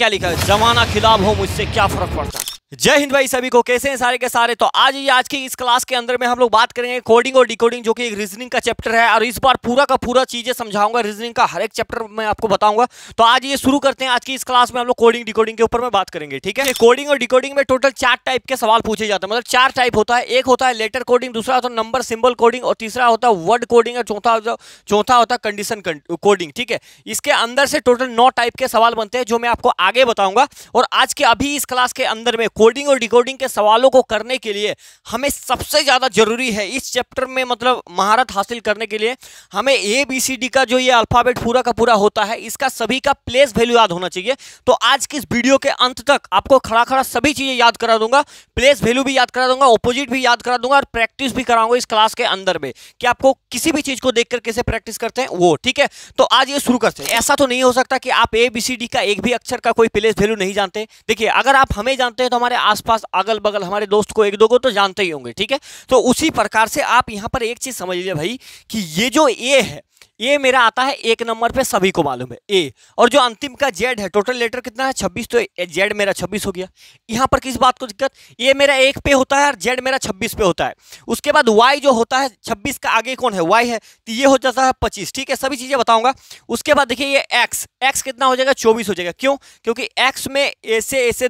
क्या लिखा है जमाना खिलाफ हो मुझसे क्या फर्क पड़ता है जय हिंद भाई सभी को कैसे हैं सारे के सारे तो आज ही आज की इस क्लास के अंदर में हम लोग बात करेंगे कोडिंग और डिकोडिंग जो कि एक रीजनिंग का चैप्टर है और इस बार पूरा का पूरा चीज़ें समझाऊंगा रीजनिंग का हर एक चैप्टर मैं आपको बताऊंगा तो आज ये शुरू करते हैं आज की इस क्लास में हम लोग कोडिंग डिकोडिंग के ऊपर में बात करेंगे ठीक है कोडिंग और डिकोडिंग में टोटल चार टाइप के सवाल पूछे जाते हैं मतलब चार टाइप होता है एक होता है लेटर कोडिंग दूसरा होता है नंबर सिंबल कोडिंग और तीसरा होता है वर्ड कोडिंग और चौथा चौथा होता है कंडीशन कोडिंग ठीक है इसके अंदर से टोटल नौ टाइप के सवाल बनते हैं जो मैं आपको आगे बताऊंगा और आज के अभी इस क्लास के अंदर में कोडिंग और डिकोडिंग के सवालों को करने के लिए हमें सबसे ज़्यादा ज़रूरी है इस चैप्टर में मतलब महारत हासिल करने के लिए हमें ए बी सी डी का जो ये अल्फ़ाबेट पूरा का पूरा होता है इसका सभी का प्लेस वैल्यू याद होना चाहिए तो आज की इस वीडियो के अंत तक आपको खड़ा खड़ा सभी चीज़ें याद करा दूंगा प्लेस वैल्यू भी याद करा दूंगा ऑपोजिट भी याद करा दूंगा और प्रैक्टिस भी कराऊंगा इस क्लास के अंदर में कि आपको किसी भी चीज़ को देख कर कैसे प्रैक्टिस करते हैं वो ठीक है तो आज ये शुरू करते हैं ऐसा तो नहीं हो सकता कि आप ए बी सी डी का एक भी अक्षर का कोई प्लेस वैल्यू नहीं जानते देखिए अगर आप हमें जानते हैं तो हमारे हमारे आसपास अगल बगल हमारे दोस्त को एक दो को तो जानते ही होंगे ठीक है तो उसी प्रकार से आप यहाँ पर एक चीज़ समझ लीजिए भाई कि ये जो ए है ए मेरा आता है एक नंबर पे सभी को मालूम है ए और जो अंतिम का जेड है टोटल लेटर कितना है छब्बीस तो जेड मेरा छब्बीस हो गया यहाँ पर किस बात को दिक्कत ए मेरा एक पे होता है और जेड मेरा छब्बीस पे होता है उसके बाद वाई जो होता है छब्बीस का आगे कौन है वाई है तो ये हो जाता है पच्चीस ठीक है सभी चीज़ें बताऊँगा उसके बाद देखिए ये एक्स एक्स कितना हो जाएगा चौबीस हो जाएगा क्यों क्योंकि एक्स में ऐसे ऐसे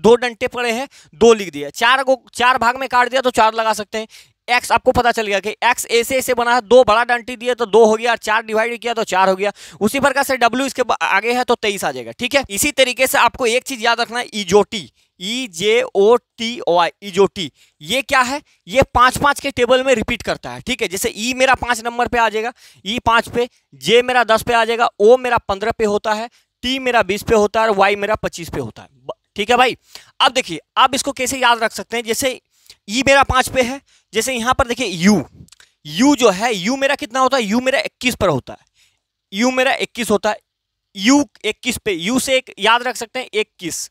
दो डंटे पड़े हैं दो लिख दिया चार को चार भाग में काट दिया तो चार लगा सकते हैं एक्स आपको पता चल गया कि एक्स ऐसे ऐसे बना है दो बड़ा डंटी दिया तो दो हो गया और चार डिवाइड किया तो चार हो गया उसी प्रकार से डब्ल्यू इसके आगे है तो तेईस आ जाएगा ठीक है इसी तरीके से आपको एक चीज याद रखना है इजोटी ई जे ओ टी आई इजोटी ये क्या है ये पांच पांच के टेबल में रिपीट करता है ठीक है जैसे ई e मेरा पांच नंबर पे आ जाएगा ई e पांच पे जे मेरा दस पे आ जाएगा ओ मेरा पंद्रह पे होता है टी मेरा बीस पे होता है और वाई मेरा पच्चीस पे होता है ठीक है भाई अब देखिए आप इसको कैसे याद रख सकते हैं जैसे ई मेरा पाँच पे है जैसे यहाँ पर देखिए यू यू जो है यू मेरा कितना होता है यू मेरा इक्कीस पर होता है यू मेरा इक्कीस होता है यू इक्कीस पे यू से एक याद रख सकते हैं इक्कीस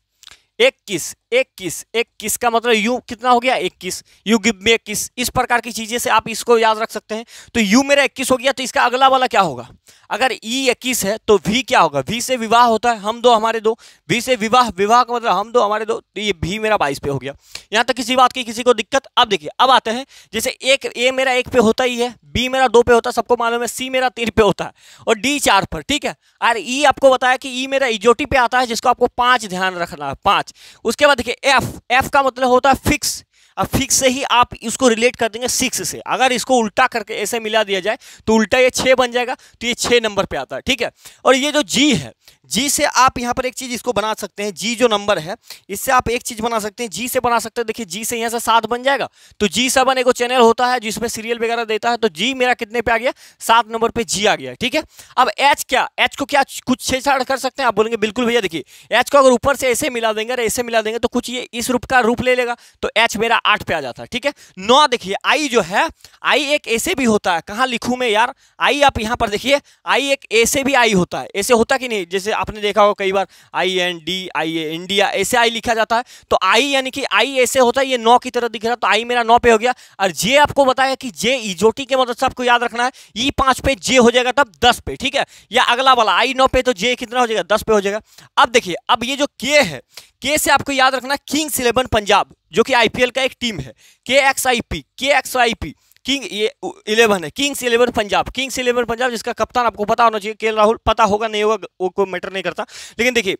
इक्कीस इक्कीस इक्कीस का मतलब यू कितना हो गया इक्कीस यू गिव में इक्कीस इस प्रकार की चीज़ें से आप इसको याद रख सकते हैं तो यू मेरा इक्कीस हो गया तो इसका अगला वाला क्या होगा अगर ई इक्कीस है तो वी क्या होगा वी से विवाह होता है हम दो हमारे दो वी से विवाह विवाह का मतलब हम दो हमारे दो तो ये भी मेरा बाईस पे हो गया यहाँ तक किसी बात की किसी को दिक्कत अब देखिए अब आते हैं जैसे एक ए मेरा एक पे होता ही है बी मेरा दो पे होता है सबको मालूम है सी मेरा तीन पे होता है और डी चार पर ठीक है और ई आपको बताया कि ई मेरा इजोटी पे आता है जिसको आपको पाँच ध्यान रखना है पाँच उसके बाद देखिए एफ एफ का मतलब होता है फिक्स अब फिक्स से ही आप इसको रिलेट कर देंगे सिक्स से अगर इसको उल्टा करके ऐसे मिला दिया जाए तो उल्टा ये छः बन जाएगा तो ये छः नंबर पर आता है ठीक है और ये जो जी है जी से आप यहाँ पर एक चीज़ इसको बना सकते हैं जी जो नंबर है इससे आप एक चीज़ बना सकते हैं जी से बना सकते हैं देखिए जी से यहाँ से सात बन जाएगा तो जी सेवन एक चैनल होता है जिसमें सीरियल वगैरह देता है तो जी मेरा कितने पे आ गया सात नंबर पे जी आ गया ठीक है अब एच क्या एच को क्या कुछ छेड़छाड़ कर सकते हैं आप बोलेंगे बिल्कुल भैया देखिए एच को अगर ऊपर से ऐसे मिला देंगे ऐसे मिला देंगे तो कुछ ये इस रूप का रूप ले लेगा तो एच मेरा आठ पे आ जाता है ठीक है नौ देखिए आई जो है आई एक ऐसे भी होता है कहाँ लिखू मैं यार आई आप यहाँ पर देखिए आई एक ऐसे भी आई होता है ऐसे होता कि नहीं जैसे आपने देखा होगा कई बार I N D I A India ऐसे आई लिखा जाता है तो आई यानी कि आई ऐसे होता है ये नौ की तरह दिख रहा है तो आई मेरा नौ पे हो गया और जे आपको बताया कि जे इजोटी के मदद से आपको याद रखना है ई पांच पे जे हो जाएगा तब दस पे ठीक है या अगला वाला आई नौ पे तो जे कितना हो जाएगा दस पे हो जाएगा अब देखिए अब ये जो के है के से आपको याद रखना किंग्स इलेवन पंजाब जो कि आईपीएल का एक टीम है K X I P K X I P king ये इलेवन है kings eleven Punjab kings eleven Punjab जिसका कप्तान आपको पता होना चाहिए के राहुल पता होगा नहीं होगा वो कोई मैटर नहीं करता लेकिन देखिए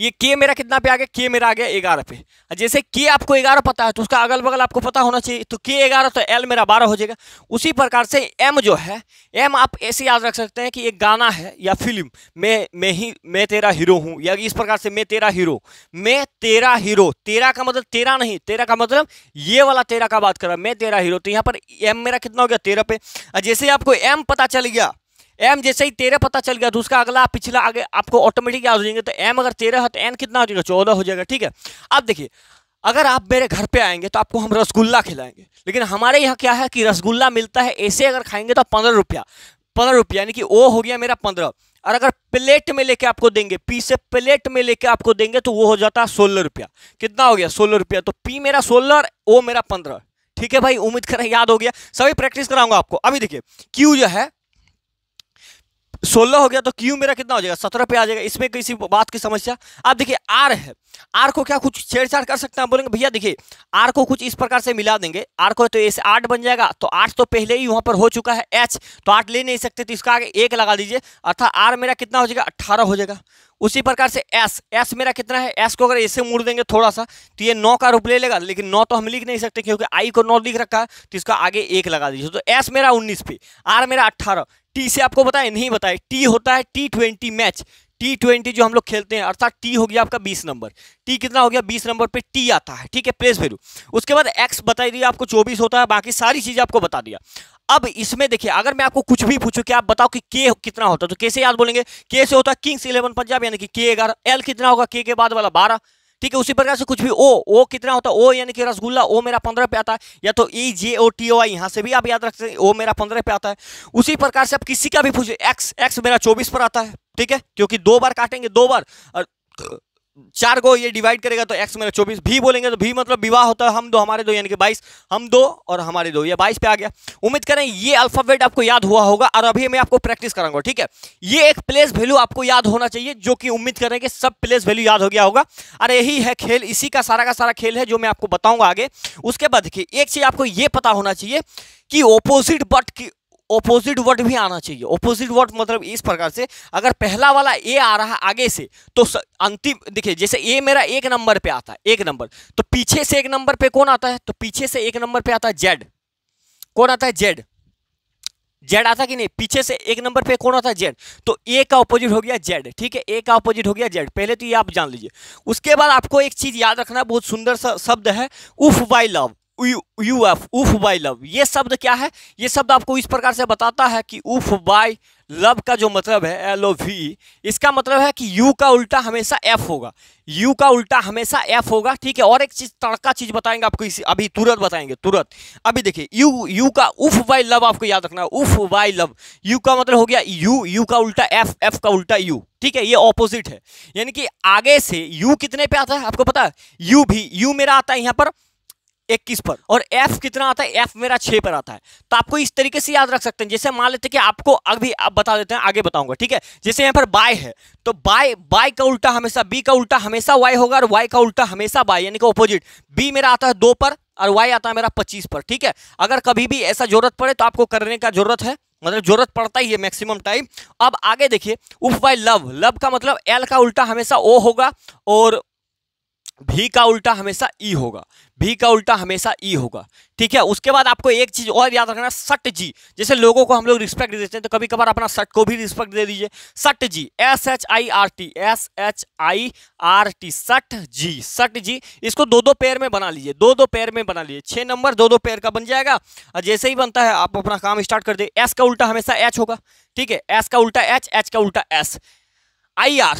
ये के मेरा कितना पे आ गया के मेरा आ गया ग्यारह पे जैसे के आपको ग्यारह पता है तो उसका अगल बगल आपको पता होना चाहिए तो के ग्यारह तो एल मेरा बारह हो जाएगा उसी प्रकार से एम जो है एम आप ऐसे याद रख सकते हैं कि एक गाना है या फिल्म मैं मैं ही मैं तेरा हीरो हूँ या इस प्रकार से मैं तेरा हीरो मैं तेरा हीरो तेरा का मतलब तेरा नहीं तेरा का मतलब ये वाला तेरा का बात कर रहा मैं तेरा हीरो तो यहाँ पर एम मेरा कितना हो गया तेरह पे जैसे आपको एम पता चल गया एम जैसे ही तेरह पता चल गया तो उसका अगला पिछला आगे आपको ऑटोमेटिक याद हो जाएंगे तो एम अगर तेरह है तो एन कितना हो जाएगा चौदह हो जाएगा ठीक है अब देखिए अगर आप मेरे घर पे आएंगे तो आपको हम रसगुल्ला खिलाएंगे लेकिन हमारे यहाँ क्या है कि रसगुल्ला मिलता है ऐसे अगर खाएंगे तो पंद्रह रुपया पंद्रह रुपया यानी कि वो हो गया मेरा पंद्रह और अगर प्लेट में लेके आपको देंगे पी से प्लेट में लेके आपको देंगे तो वो हो जाता है सोलह रुपया कितना हो गया सोलह रुपया तो पी मेरा सोलह और ओ मेरा पंद्रह ठीक है भाई उम्मीद करें याद हो गया सभी प्रैक्टिस कराऊंगा आपको अभी देखिए क्यू जो है सोलह हो गया तो क्यू मेरा कितना हो जाएगा सत्रह पे आ जाएगा इसमें किसी बात की समस्या आप देखिए आर है आर को क्या कुछ छेड़छाड़ कर सकते हैं बोलेंगे भैया देखिए आर को कुछ इस प्रकार से मिला देंगे आर को तो एस आठ बन जाएगा तो आठ तो पहले ही वहां पर हो चुका है एच तो आठ ले नहीं सकते तो इसका आगे एक लगा दीजिए अर्थात आर मेरा कितना हो जाएगा अट्ठारह हो जाएगा उसी प्रकार से एस एस मेरा कितना है एस को अगर ऐसे मोड़ देंगे थोड़ा सा तो ये नौ का रूप ले लेगा लेकिन नौ तो हम लिख नहीं सकते क्योंकि आई को नौ लिख रखा है तो इसका आगे एक लगा दीजिए तो एस मेरा उन्नीस पे आर मेरा अट्ठारह टी से आपको बताए नहीं बताए टी होता है T twenty match T twenty जो हम लोग खेलते हैं अर्थात टी हो गया आपका बीस नंबर टी कितना हो गया बीस नंबर पे टी आता है ठीक है प्लेस वैल्यू उसके बाद एक्स बताई दिया आपको चौबीस होता है बाकी सारी चीज़ आपको बता दिया अब इसमें देखिए अगर मैं आपको कुछ भी पूछूं कि आप बताओ कि के कितना होता है तो कैसे याद बोलेंगे के से होता है किंग्स इलेवन पंजाब यानी कि के अगर एल कितना होगा के के बाद वाला बारह ठीक है उसी प्रकार से कुछ भी ओ ओ कितना होता है ओ यानी कि रसगुल्ला ओ मेरा पंद्रह पे आता है या तो ई जे ओ टी ओ आई यहाँ से भी आप याद रखते हैं ओ मेरा पंद्रह पे आता है उसी प्रकार से आप किसी का भी पूछे एक्स एक्स मेरा चौबीस पर आता है ठीक है क्योंकि दो बार काटेंगे दो बार चार को ये डिवाइड करेगा तो एक्स मेरा चौबीस भी बोलेंगे तो भी मतलब विवाह होता है हम दो हमारे दो यानी कि बाईस हम दो और हमारे दो ये बाईस पे आ गया उम्मीद करें ये अल्फ़ाबेट आपको याद हुआ होगा और अभी मैं आपको प्रैक्टिस कराऊंगा ठीक है ये एक प्लेस वैल्यू आपको याद होना चाहिए जो कि उम्मीद करें कि सब प्लेस वैल्यू याद हो गया होगा अरे यही है खेल इसी का सारा का सारा खेल है जो मैं आपको बताऊंगा आगे उसके बाद देखिए एक चीज़ आपको ये पता होना चाहिए कि ओपोजिट बट की ऑपोजिट वर्ड भी आना चाहिए ऑपोजिट वर्ड मतलब इस प्रकार से अगर पहला वाला ए आ रहा है आगे से तो अंतिम देखिए जैसे ए मेरा एक नंबर पे आता है एक नंबर तो पीछे से एक नंबर पे कौन आता है तो पीछे से एक नंबर पे आता है जेड कौन आता है जेड जेड आता कि नहीं पीछे से एक नंबर पे कौन आता है जेड तो ए का ऑपोजिट हो गया जेड ठीक है ए का ऑपोजिट हो गया जेड पहले तो ये आप जान लीजिए उसके बाद आपको एक चीज़ याद रखना बहुत सुंदर सा शब्द है of by love U F of by love ये शब्द क्या है ये शब्द आपको इस प्रकार से बताता है कि उफ बाय लव का जो मतलब है एल ओ वी इसका मतलब है कि यू का उल्टा हमेशा एफ होगा यू का उल्टा हमेशा एफ होगा ठीक है और एक चीज़ तड़का चीज़ बताएंगे आपको इसी अभी तुरंत बताएंगे तुरंत अभी देखिए यू यू का उफ बाय लव आपको याद रखना है उफ बाय लव यू का मतलब हो गया यू यू का उल्टा एफ एफ का उल्टा यू ठीक है ये ऑपोजिट है यानी कि आगे से यू कितने पे आता है आपको पता है यू भी यू मेरा आता है यहाँ पर इक्कीस पर और एफ कितना आता है एफ मेरा छह पर आता है तो आपको इस तरीके से याद रख सकते हैं जैसे मान लेते हैं कि आपको अभी आप बता देते हैं आगे बताऊंगा ठीक है जैसे यहाँ पर बाय है तो बाय बाय का उल्टा हमेशा बी का उल्टा हमेशा वाई होगा और वाई का उल्टा हमेशा बाय यानी कि ऑपोजिट बी मेरा आता है दो पर और वाई आता है मेरा पच्चीस पर ठीक है अगर कभी भी ऐसा जरूरत पड़े तो आपको करने का जरूरत है मतलब जरूरत पड़ता ही है मैक्सिमम टाइम अब आगे देखिए उफ बाय लव लव का मतलब एल का उल्टा हमेशा ओ होगा और भी का उल्टा हमेशा ई होगा भी का उल्टा हमेशा ई होगा ठीक है उसके बाद आपको एक चीज़ और याद रखना सट जी जैसे लोगों को हम लोग रिस्पेक्ट देते हैं तो कभी कभार अपना सट को भी रिस्पेक्ट दे दीजिए सट जी S H I R T S H I R T shirt जी सट जी इसको दो दो पेयर में बना लीजिए दो दो पेयर में बना लीजिए छः नंबर दो दो पेयर का बन जाएगा और जैसे ही बनता है आप अपना काम स्टार्ट कर दे एस का उल्टा हमेशा एच होगा ठीक है एस का उल्टा एच एच का उल्टा एस आई आर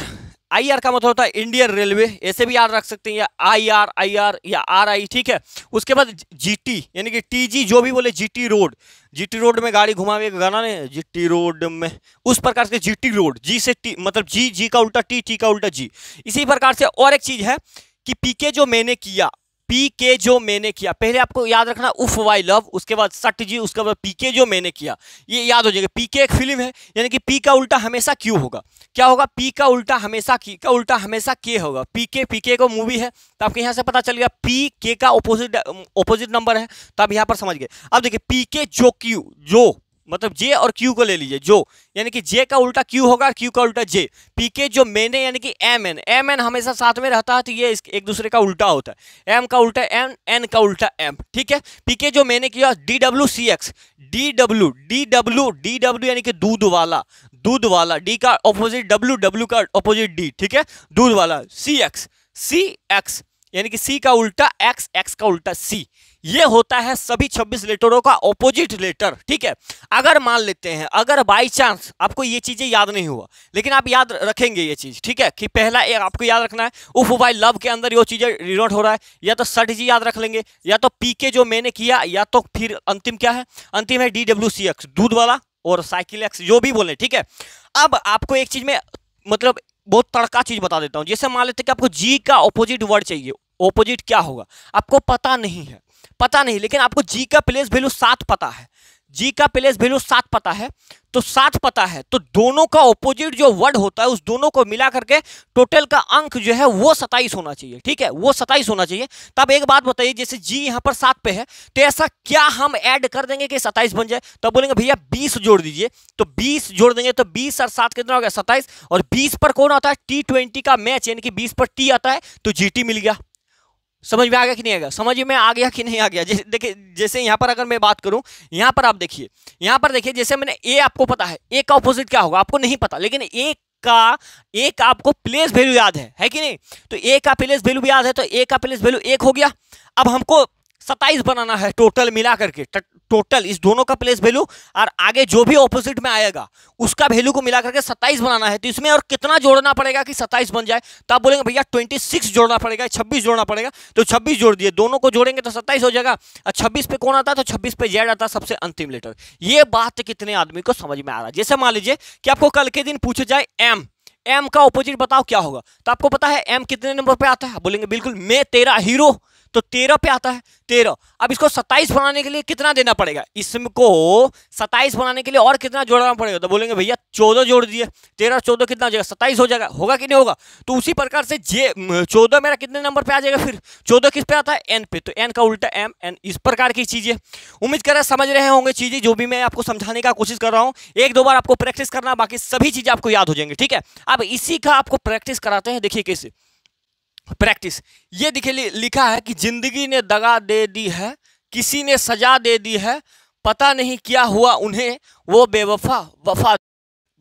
आईआर का मतलब होता है इंडियन रेलवे ऐसे भी याद रख सकते हैं या आईआर आईआर या आरआई ठीक है उसके बाद जीटी यानी कि टीजी जो भी बोले जीटी रोड जीटी रोड में गाड़ी घुमावे गाना नहीं जीटी रोड में उस प्रकार से जीटी रोड जी से टी मतलब जी जी का उल्टा टी टी का उल्टा जी इसी प्रकार से और एक चीज़ है कि पीके जो मैंने किया पी के जो मैंने किया पहले आपको याद रखना उफ वाई लव उसके बाद सट जी उसके बाद पी के जो मैंने किया ये याद हो जाएगा पी के एक फिल्म है यानी कि पी का उल्टा हमेशा क्यू होगा क्या होगा पी का उल्टा हमेशा की का उल्टा हमेशा के होगा पी के पी के को मूवी है तो आपके यहाँ से पता चल गया पी के का ओपोजिट ओपोजिट नंबर है तो आप यहाँ पर समझ गए अब देखिए पी के जो क्यू जो मतलब जे और क्यू को ले लीजिए जो यानी कि जे का उल्टा क्यू होगा क्यू का उल्टा जे पी के जो मैंने यानी कि एम एन एम एन हमेशा साथ में रहता है तो ये एक दूसरे का उल्टा होता है एम का उल्टा एम एन का उल्टा एम ठीक है पी के जो मैंने किया D W C X D W D W D W यानी कि दूध वाला दूध वाला डी का ऑपोजिट डब्ल्यू डब्ल्यू का ऑपोजिट डी ठीक है दूध वाला सी एक्स सी एक्स यानी कि सी का उल्टा एक्स एक्स का उल्टा सी ये होता है सभी 26 लेटरों का ऑपोजिट लेटर ठीक है अगर मान लेते हैं अगर बाई चांस आपको ये चीज़ें याद नहीं हुआ लेकिन आप याद रखेंगे ये चीज़ ठीक है कि पहला एक आपको याद रखना है उफ बाई लव के अंदर ये चीज़ें रिनोट हो रहा है या तो सट जी याद रख लेंगे या तो पी के जो मैंने किया या तो फिर अंतिम क्या है अंतिम है डी डब्ल्यू सी एक्स दूध वाला और साइकिल एक्स जो भी बोले ठीक है अब आपको एक चीज़ में मतलब बहुत तड़का चीज़ बता देता हूँ जैसे मान लेते हैं कि आपको जी का ऑपोजिट वर्ड चाहिए ऑपोजिट क्या होगा आपको पता नहीं है पता नहीं लेकिन आपको जी का प्लेस वैल्यू सात पता है जी का प्लेस वैल्यू सात पता है तो सात पता है तो दोनों का ऑपोजिट जो वर्ड होता है उस दोनों को मिला करके टोटल का अंक जो है वो सताइस होना चाहिए ठीक है वो सताइस होना चाहिए तब एक बात बताइए जैसे जी यहाँ पर सात पे है तो ऐसा क्या हम ऐड कर देंगे कि सताइस बन जाए तब बोलेंगे भैया बीस जोड़ दीजिए तो बीस जोड़ देंगे तो बीस और सात कितना हो गया सताइस और बीस पर कौन आता है टी का मैच यानी कि बीस पर टी आता है तो जी मिल गया समझ में आ गया कि नहीं आ गया समझ में आ गया कि नहीं आ गया जैसे देखिए जैसे यहाँ पर अगर मैं बात करूँ यहाँ पर आप देखिए यहाँ पर देखिए जैसे मैंने ए आपको पता है ए का ऑपोजिट क्या होगा आपको नहीं पता लेकिन ए का ए का आपको प्लेस वैल्यू याद है है कि नहीं तो ए का प्लेस वैल्यू याद है तो ए का प्लेस वैल्यू एक हो गया अब हमको सत्ताईस बनाना है टोटल मिला करके टोटल इस दोनों का प्लेस वैल्यू और आगे जो भी ऑपोजिट में आएगा उसका वैल्यू को मिला करके सत्ताईस बनाना है तो इसमें और कितना जोड़ना पड़ेगा कि सत्ताईस बन जाए तो आप बोलेंगे भैया ट्वेंटी सिक्स जोड़ना पड़ेगा छब्बीस जोड़ना पड़ेगा तो छब्बीस जोड़ दिए दोनों को जोड़ेंगे तो सत्ताईस हो जाएगा और छब्बीस पे कौन आता तो छब्बीस पे जेड आता सबसे अंतिम लेटर ये बात कितने आदमी को समझ में आ रहा है जैसे मान लीजिए कि आपको कल के दिन पूछे जाए एम एम का ऑपोजिट बताओ क्या होगा तो आपको पता है एम कितने नंबर पर आता है बोलेंगे बिल्कुल मैं तेरा हीरो तो तेरह पे आता है तेरह अब इसको सत्ताईस बनाने के लिए कितना देना पड़ेगा इसको सत्ताईस बनाने के लिए और कितना जोड़ना पड़ेगा तो बोलेंगे भैया चौदह जोड़ दिए तेरह चौदह कितना हो जाएगा सत्ताईस हो जाएगा होगा कि नहीं होगा तो उसी प्रकार से जे चौदह मेरा कितने नंबर पे आ जाएगा फिर चौदह किस पे आता है एन पे तो एन का उल्टा एम एन इस प्रकार की चीज़ें उम्मीद कर समझ रहे होंगे चीज़ें जो भी मैं आपको समझाने का कोशिश कर रहा हूँ एक दो बार आपको प्रैक्टिस करना बाकी सभी चीज़ें आपको याद हो जाएंगे ठीक है अब इसी का आपको प्रैक्टिस कराते हैं देखिए कैसे प्रैक्टिस ये देखिए लिखा है कि जिंदगी ने दगा दे दी है किसी ने सजा दे दी है पता नहीं क्या हुआ उन्हें वो बेवफा वफा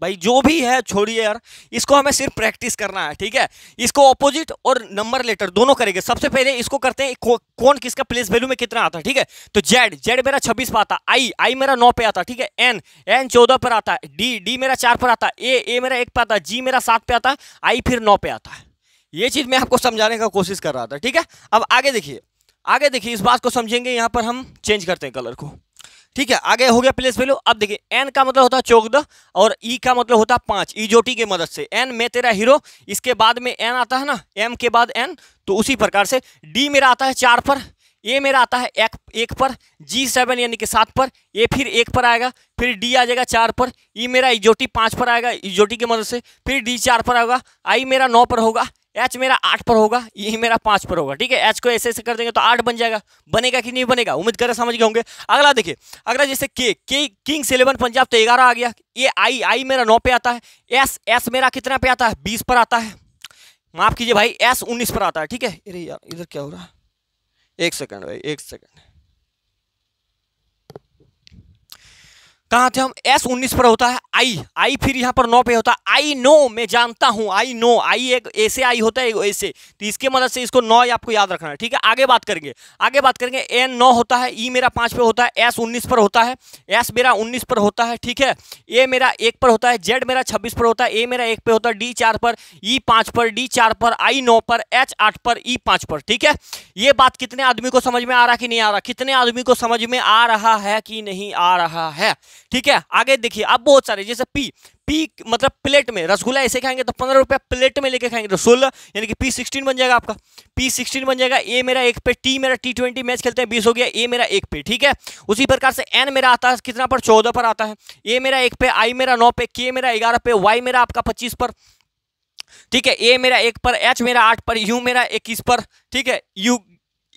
भाई जो भी है छोड़िए यार इसको हमें सिर्फ प्रैक्टिस करना है ठीक है इसको ऑपोजिट और नंबर लेटर दोनों करेंगे सबसे पहले इसको करते हैं को, कौन किसका प्लेस वैल्यू में कितना आता है ठीक है तो जेड जेड मेरा छब्बीस पर आता आई आई मेरा नौ पे आता ठीक है एन एन चौदह पर आता है डी डी मेरा चार पर आता है ए ए मेरा एक पे आता है जी मेरा सात पे आता है आई फिर नौ पे आता है ये चीज़ मैं आपको समझाने का कोशिश कर रहा था ठीक है अब आगे देखिए आगे देखिए इस बात को समझेंगे यहाँ पर हम चेंज करते हैं कलर को ठीक है आगे हो गया प्लेस वैल्यू अब देखिए एन का मतलब होता है चौकद और ई e का मतलब होता है पाँच e जोटी की मदद से एन में तेरा हीरो इसके बाद में एन आता है ना एम के बाद एन तो उसी प्रकार से डी मेरा आता है चार पर ए मेरा आता है एक एक पर जी सेवन यानी कि सात पर ए फिर एक पर आएगा फिर डी आ जाएगा चार पर ई e मेरा इजोटी e पाँच पर आएगा इजोटी की मदद से फिर डी चार पर आएगा आई मेरा नौ पर होगा एच मेरा आठ पर होगा ये e मेरा पाँच पर होगा ठीक है एच को ऐसे ऐसे कर देंगे तो आठ बन जाएगा बनेगा कि नहीं बनेगा उम्मीद करें समझ गए होंगे अगला देखिए अगला जैसे के के किंग्स इलेवन पंजाब तो ग्यारह आ गया ये आई आई मेरा नौ पे आता है एस एस मेरा कितना पे आता है बीस पर आता है माफ़ कीजिए भाई एस उन्नीस पर आता है ठीक है अरे यार इधर क्या हो रहा है एक सेकेंड भाई एक सेकेंड कहा थे हम एस उन्नीस पर होता है आई आई फिर यहाँ पर नौ पे होता है आई नो मैं जानता हूँ आई नो आई एक ऐसे आई होता है ऐसे तो इसके मदद से इसको नौ आपको याद रखना है ठीक है आगे बात करेंगे आगे बात करेंगे एन नौ होता है ई e मेरा पाँच पे होता है एस उन्नीस पर होता है एस मेरा उन्नीस पर होता है ठीक है ए मेरा एक पर होता है जेड मेरा छब्बीस पर होता है ए मेरा एक पे होता है डी चार पर ई e पाँच पर डी चार पर आई नौ पर एच आठ पर ई e पाँच पर ठीक है ये बात कितने आदमी को समझ में आ रहा कि नहीं आ रहा कितने आदमी को समझ में आ रहा है कि नहीं आ रहा है ठीक है आगे देखिए आप बहुत सारे जैसे पी पी मतलब प्लेट में रसगुल्ला ऐसे खाएंगे तो पंद्रह रुपया प्लेट में लेके खाएंगे रसगुल्ला सोलह यानी कि पी सिक्सटीन बन जाएगा आपका पी सिक्सटीन बन जाएगा ए मेरा एक पे टी मेरा टी ट्वेंटी मैच खेलते हैं बीस हो गया ए मेरा एक पे ठीक है उसी प्रकार से एन मेरा आता है कितना पर चौदह पर आता है ए मेरा एक पे आई मेरा नौ पे के मेरा ग्यारह पे वाई मेरा आपका पच्चीस पर ठीक है ए मेरा एक पर एच मेरा आठ पर यू मेरा इक्कीस पर ठीक है यू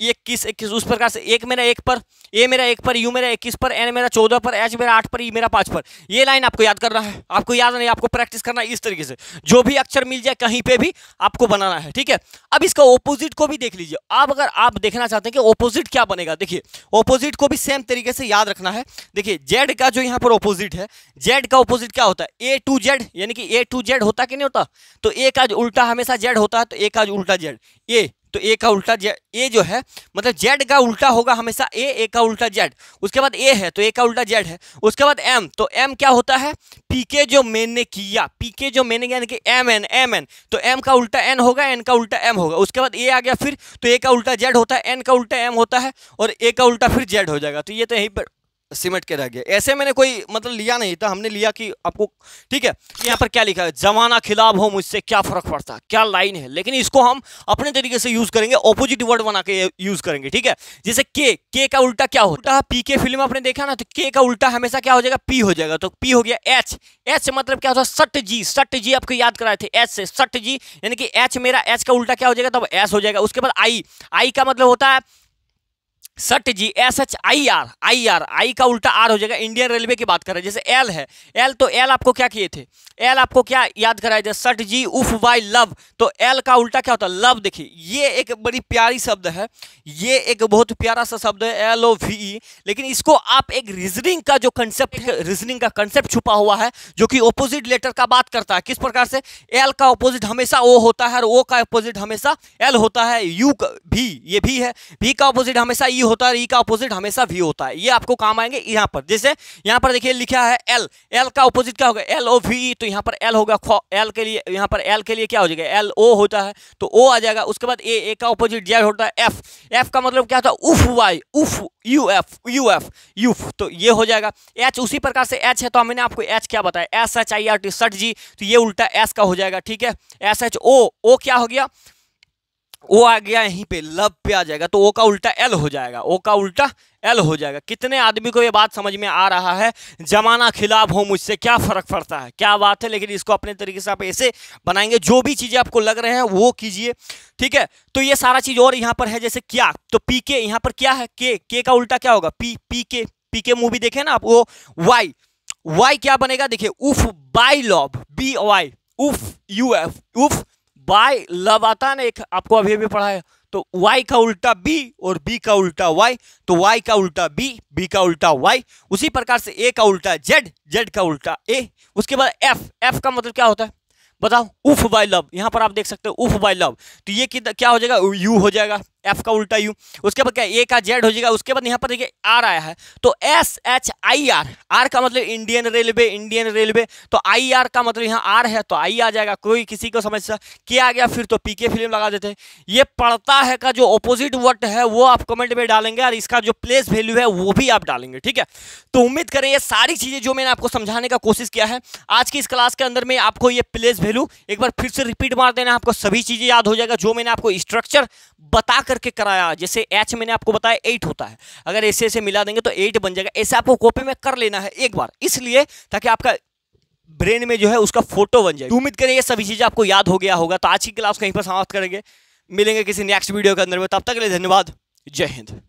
इक्कीस इक्कीस उस प्रकार से एक मेरा एक पर ए मेरा एक पर यू मेरा इक्कीस पर एन मेरा चौदह पर एच मेरा आठ पर ई मेरा पाँच पर ये लाइन आपको याद करना है आपको याद नहीं आपको प्रैक्टिस करना है इस तरीके से जो भी अक्षर मिल जाए कहीं पे भी आपको बनाना है ठीक है अब इसका ओपोजिट को भी देख लीजिए आप अगर आप देखना चाहते हैं कि ओपोजिट क्या बनेगा देखिए ओपोजिट को भी सेम तरीके से याद रखना है देखिए जेड का जो यहाँ पर ओपोजिट है जेड का ओपोजिट क्या होता है ए टू जेड यानी कि ए टू जेड होता कि नहीं होता तो ए का उल्टा हमेशा जेड होता है तो ए का उल्टा जेड ए तो ए का उल्टा ए जो है मतलब जेड का उल्टा होगा हमेशा ए ए का उल्टा जेड उसके बाद ए है तो ए का उल्टा जेड है उसके बाद एम तो एम क्या होता है पी के जो मैंने किया पी के जो मैंने यानी कि एम एन एम एन तो एम का उल्टा एन होगा एन का उल्टा एम होगा उसके बाद ए आ गया फिर तो ए का उल्टा जेड होता है एन का उल्टा एम होता है और ए का उल्टा फिर जेड हो जाएगा तो ये तो यहीं पर सिमट के रह गए ऐसे मैंने कोई मतलब लिया नहीं था हमने लिया कि आपको ठीक है कि यहाँ पर क्या लिखा है जमाना खिलाफ हो मुझसे क्या फ़र्क पड़ता है क्या लाइन है लेकिन इसको हम अपने तरीके से यूज़ करेंगे ऑपोजिट वर्ड बना के यूज़ करेंगे ठीक है जैसे के के का उल्टा क्या होता है पी के फिल्म आपने देखा ना तो के का उल्टा हमेशा क्या हो जाएगा पी हो जाएगा तो पी हो गया एच एच मतलब क्या होता है सट जी सट जी आपको याद कराए थे एच से सट जी यानी कि एच मेरा एच का उल्टा क्या हो जाएगा तब एस हो जाएगा उसके बाद आई आई का मतलब होता है सट जी S H I R I R I का उल्टा आर हो जाएगा इंडियन रेलवे की बात कर रहे हैं जैसे एल है एल तो एल आपको क्या किए थे एल आपको क्या याद कराया जाए सट जी उफ वाई लव तो एल का उल्टा क्या होता है लव देखिए ये एक बड़ी प्यारी शब्द है ये एक बहुत प्यारा सा शब्द है एल ओ वी ई लेकिन इसको आप एक रीजनिंग का जो कंसेप्ट रीजनिंग का कंसेप्ट छुपा हुआ है जो कि ओपोजिट लेटर का बात करता है किस प्रकार से एल का ओपोजिट हमेशा ओ होता है और ओ का ओपोजिट हमेशा एल होता है यू का भी ये भी है भी का ओपोजिट हमेशा ई e ई होता है ई e का अपोजिट हमेशा वी होता है ये आपको काम आएंगे यहाँ पर जैसे यहाँ पर देखिए लिखा है एल एल का अपोजिट क्या होगा एल ओ वी तो यहाँ पर एल होगा एल के लिए यहाँ पर एल के लिए क्या हो जाएगा एल ओ होता है तो ओ आ जाएगा उसके बाद ए ए का अपोजिट जेड होता है एफ एफ का मतलब क्या होता है of Y of U F U F U तो ये हो जाएगा एच उसी प्रकार से एच है तो हमने आपको एच क्या बताया S H I R T shirt जी तो ये उल्टा एस का हो जाएगा ठीक है एस एच ओ ओ क्या हो गया ओ आ गया यहीं पे लब पे आ जाएगा तो ओ का उल्टा एल हो जाएगा ओ का उल्टा एल हो जाएगा कितने आदमी को ये बात समझ में आ रहा है जमाना खिलाफ हो मुझसे क्या फ़र्क पड़ता है क्या बात है लेकिन इसको अपने तरीके से आप ऐसे बनाएंगे जो भी चीज़ें आपको लग रहे हैं वो कीजिए ठीक है तो ये सारा चीज़ और यहाँ पर है जैसे क्या तो पी के यहाँ पर क्या है के के का उल्टा क्या होगा P P K P K movie देखे ना आप वो वाई वाई क्या बनेगा देखिए of by love B Y of U F of by love आता है ना एक आपको अभी अभी पढ़ाया तो वाई का उल्टा बी और बी का उल्टा वाई तो वाई का उल्टा बी बी का उल्टा वाई उसी प्रकार से ए का उल्टा जेड जेड का उल्टा ए उसके बाद एफ एफ का मतलब क्या होता है बताओ उफ बाय लव यहां पर आप देख सकते हो उफ बाय लव तो ये क्या हो जाएगा यू हो जाएगा एफ का उल्टा यू उसके बाद क्या ए का जेड हो जाएगा उसके बाद यहाँ पर देखिए आर आया है तो S H I R R का मतलब इंडियन रेलवे इंडियन रेलवे तो आई आर का मतलब यहाँ आर है तो आई आ जाएगा कोई किसी को समस्या के आ गया फिर तो पी के फिल्म लगा देते हैं ये पढ़ता है का जो ऑपोजिट वर्ड है वो आप कमेंट में डालेंगे और इसका जो प्लेस वैल्यू है वो भी आप डालेंगे ठीक है तो उम्मीद करें ये सारी चीज़ें जो मैंने आपको समझाने का कोशिश किया है आज की इस क्लास के अंदर में आपको ये प्लेस वैल्यू एक बार फिर से रिपीट मार देना आपको सभी चीज़ें याद हो जाएगा जो मैंने आपको स्ट्रक्चर बता करके कराया जैसे एच मैंने आपको बताया एट होता है अगर ऐसे ऐसे मिला देंगे तो एट बन जाएगा ऐसे आपको कॉपी में कर लेना है एक बार इसलिए ताकि आपका ब्रेन में जो है उसका फोटो बन जाए उम्मीद करें ये सभी चीज़ें आपको याद हो गया होगा तो आज की क्लास कहीं पर समाप्त करेंगे मिलेंगे किसी नेक्स्ट वीडियो के अंदर में तब तक के लिए धन्यवाद जय हिंद